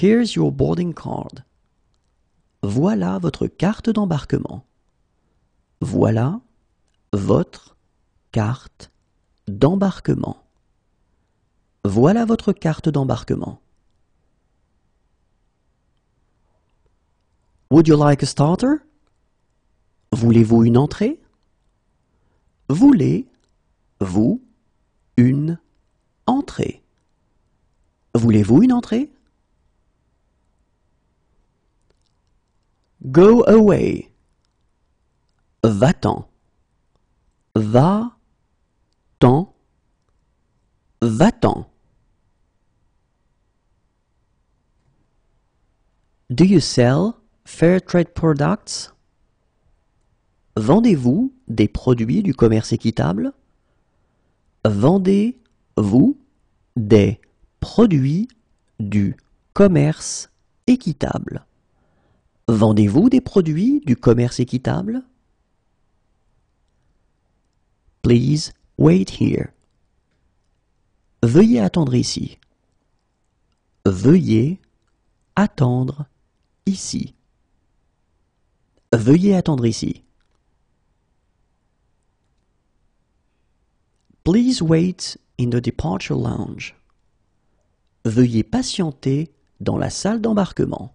Here's your boarding card. Voilà votre carte d'embarquement. Voilà votre carte d'embarquement. Voilà votre carte d'embarquement. Would you like a starter? Voulez-vous une entrée? Voulez-vous une entrée? Voulez-vous une entrée? Go away. Va-t'en. Va-t'en. Va-t'en. Do you sell fair trade products? Vendez-vous des produits du commerce équitable? Vendez-vous des produits du commerce équitable? Vendez-vous des produits du commerce équitable? Please wait here. Veuillez attendre ici. Veuillez attendre ici. Veuillez attendre ici. Please wait in the departure lounge. Veuillez patienter dans la salle d'embarquement.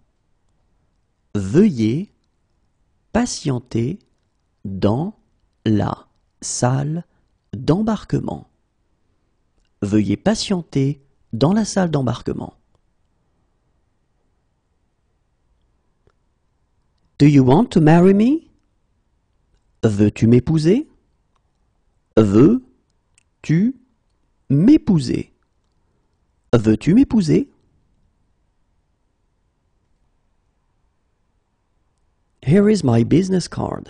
Veuillez patienter dans la salle d'embarquement. Veuillez patienter dans la salle d'embarquement. Do you want to marry me? Veux-tu m'épouser? Veux-tu m'épouser? Veux-tu m'épouser? Here is my business card.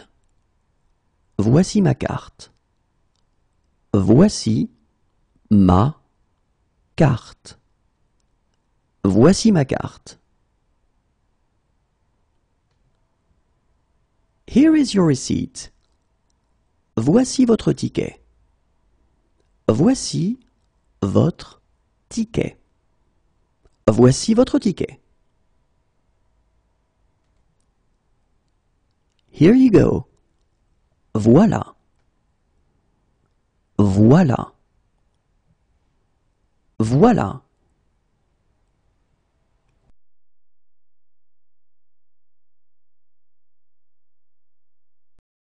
Voici ma carte. Voici ma carte. Voici ma carte. Here is your receipt. Voici votre ticket. Voici votre ticket. Voici votre ticket. Here you go. Voilà. Voilà. Voilà.